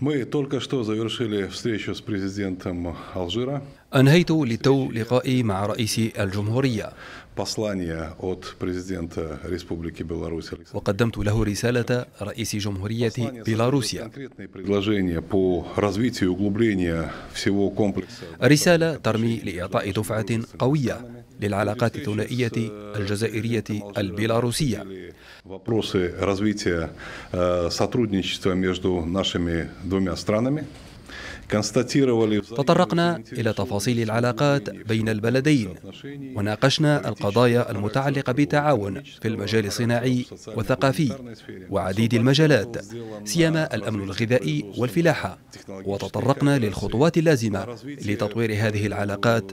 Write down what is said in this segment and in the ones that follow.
Мы только что завершили встречу с президентом Алжира. أنهيت للتو لقائي مع رئيس الجمهورية وقدمت له رسالة رئيس جمهورية بيلاروسيا الرسالة ترمي لإعطاء دفعة قوية للعلاقات الثنائية الجزائرية البيلاروسية вопросы развития э, сотрудничества между нашими двумя странами. تطرقنا إلى تفاصيل العلاقات بين البلدين وناقشنا القضايا المتعلقة بالتعاون في المجال الصناعي والثقافي وعديد المجالات سيما الأمن الغذائي والفلاحة وتطرقنا للخطوات اللازمة لتطوير هذه العلاقات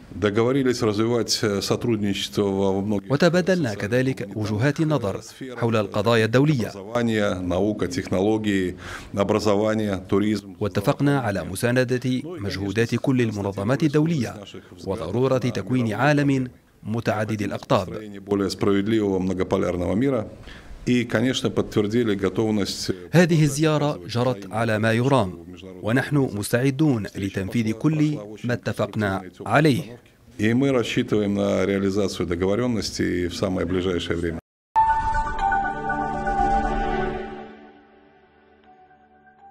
Э, وتبادلنا كذلك وجهات النظر حول القضايا الدولية واتفقنا على مساندة مجهودات كل المنظمات الدولية وضرورة تكوين عالم متعدد الأقطاب هذه الزيارة جرت على ما يرام ونحن مستعدون لتنفيذ كل ما اتفقنا عليه. И мы рассчитываем на реализацию договоренности в самое ближайшее время.